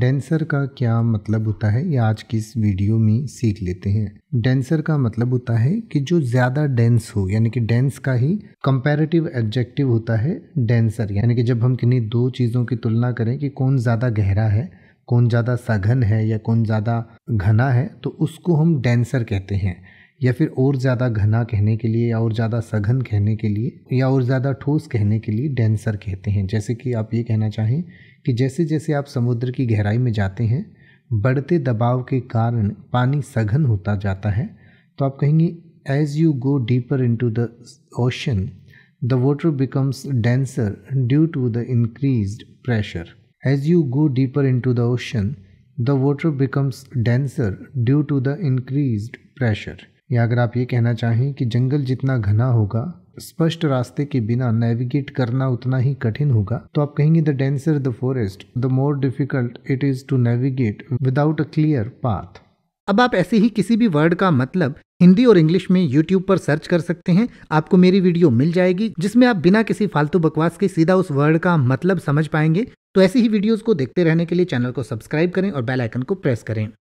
denser का क्या मतलब होता है ये आज की इस वीडियो में सीख लेते हैं डेंसर का मतलब होता है कि जो ज़्यादा डेंस हो यानी कि डेंस का ही कंपैरेटिव एडजेक्टिव होता है डेंसर यानी कि जब हम किन्हीं दो चीज़ों की तुलना करें कि कौन ज़्यादा गहरा है कौन ज़्यादा सघन है या कौन ज़्यादा घना है तो उसको हम डेंसर कहते हैं या फिर और ज़्यादा घना कहने के लिए या और ज़्यादा सघन कहने के लिए या और ज़्यादा ठोस कहने के लिए डेंसर कहते हैं जैसे कि आप ये कहना चाहें कि जैसे जैसे आप समुद्र की गहराई में जाते हैं बढ़ते दबाव के कारण पानी सघन होता जाता है तो आप कहेंगे as you go deeper into the ocean the water becomes denser due to the increase pressure as you go deeper into the ocean the water becomes denser due to the increase pressure या अगर आप ये कहना चाहें कि जंगल जितना घना होगा स्पष्ट रास्ते के बिना नेविगेट करना उतना ही कठिन होगा तो आप कहेंगे the denser the forest the more difficult it is to navigate without a clear path अब आप ऐसे ही किसी भी वर्ड का मतलब हिंदी और इंग्लिश में यूट्यूब पर सर्च कर सकते हैं आपको मेरी वीडियो मिल जाएगी जिसमें आप बिना किसी फालतू बकवास के सीधा उस वर्ड का मतलब समझ पाएंगे तो ऐसी ही वीडियोस को देखते रहने के लिए चैनल को सब्सक्राइब करें और बेल आइकन को प्रेस करें